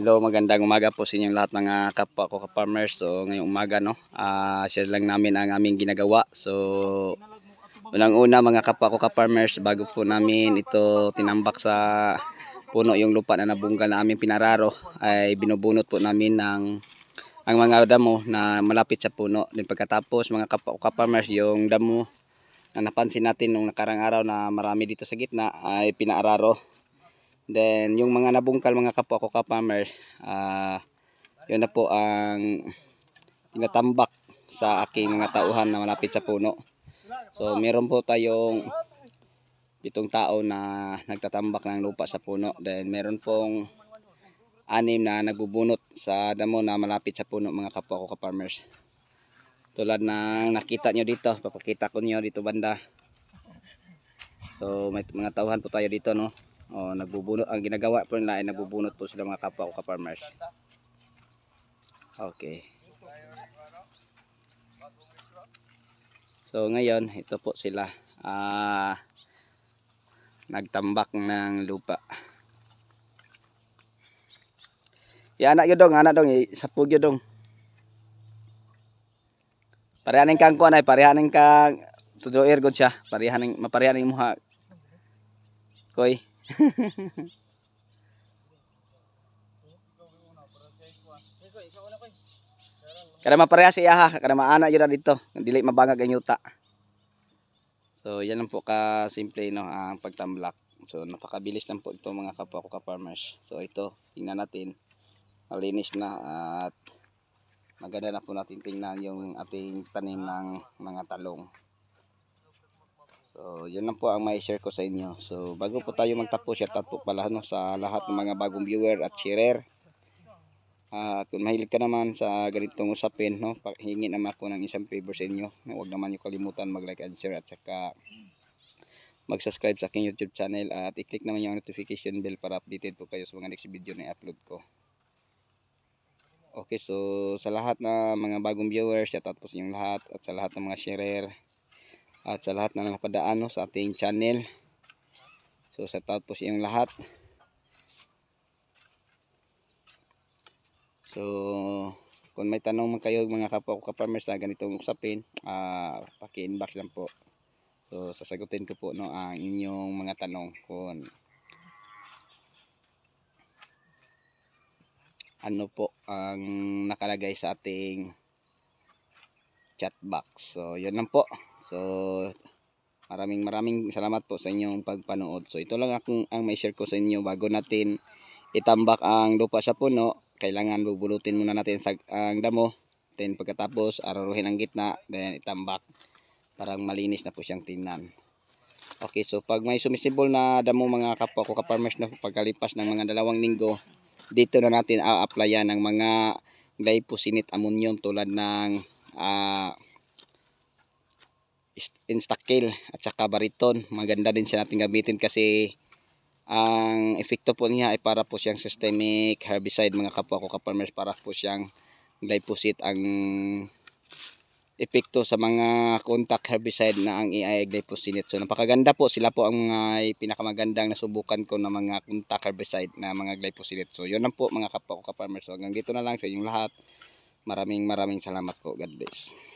Hello, magandang umaga po sa inyong lahat mga kapwa ko ka-farmers. So, ngayong umaga no, uh, share lang namin ang aming ginagawa. So, unang-una mga kapwa ko ka-farmers, bago po namin ito tinambak sa puno yung lupa na nabunggal na aming pinararo, ay binubunot po namin ng ang mga damo na malapit sa puno. Then pagkatapos mga kapwa ko ka-farmers, yung damo na napansin natin nung nakarang araw na marami dito sa gitna ay pinaararo Then, yung mga nabungkal mga kapwa ko kapamer, uh, ah, yun na po ang tinatambak sa aking mga tauhan na malapit sa puno. So, meron po tayong pitong tao na nagtatambak ng lupa sa puno. Then, meron pong anim na nagbubunot sa damo na malapit sa puno mga kapwa ko kaparmers. Tulad ng nakita nyo dito, papakita ko nyo dito banda. So, may mga tauhan po tayo dito, no? O, oh, nagbubunot. Ang ginagawa po nila ay nagbubunot po sila mga kapwa o ka-farmers. Okay. So ngayon, ito po sila. Ah, nagtambak ng lupa. Ya anak yo dong, anak dong, sapug yo dong. Parehan kang ko ay parehan kang tudo ergon siya. Parehan ning maparehan ning muha. Koy. kada maparehas iya ha kada maana yun dito dili mabangag ang yuta so yan lang po ka simple no ang pagtamlak so napakabilis lang po ito mga kapwa ko ka farmers so ito tingnan natin malinis na at maganda na po natin tingnan yung ating tanim ng mga talong So, yun lang po ang may share ko sa inyo. So, bago po tayo magtapos, shout out po pala no, sa lahat ng mga bagong viewer at sharer. Uh, kung mahilig ka naman sa ganitong usapin, no, hingi naman ako ng isang favor sa inyo. Huwag naman niyo kalimutan mag-like and share at saka mag-subscribe sa aking YouTube channel at i-click naman yung notification bell para updated po kayo sa mga next video na i-upload ko. Okay, so sa lahat na mga bagong viewers, shout out po sa inyong lahat at sa lahat ng mga sharer at sa lahat na nakapadaan no, sa ating channel so sa tapos yung lahat so kung may tanong man kayo mga kapwa ko ka-farmers na ganitong usapin uh, paki-inbox lang po so sasagutin ko po no, ang inyong mga tanong kung ano po ang nakalagay sa ating chat box so yun lang po So, maraming maraming salamat po sa inyong pagpanood. So, ito lang akong ang may share ko sa inyo bago natin itambak ang lupa sa puno. Kailangan bubulutin muna natin sa, ang damo. Then, pagkatapos, araruhin ang gitna. Then, itambak. Parang malinis na po siyang tingnan. Okay, so pag may sumisibol na damo mga kapwa ko ka-farmers na pagkalipas ng mga dalawang linggo, dito na natin a-applyan ang mga glyphosate ammonium tulad ng uh, instakil at saka bariton maganda din siya natin gamitin kasi ang epekto po niya ay para po siyang systemic herbicide mga kapwa ko ka-farmers para po siyang glyphosate ang epekto sa mga contact herbicide na ang AI glyphosate. So napakaganda po sila po ang uh, pinakamagandang nasubukan ko ng na mga contact herbicide na mga glyphosate. So yun lang po mga kapwa ko ka-farmers. So hanggang dito na lang sa inyong lahat. Maraming maraming salamat po. God bless.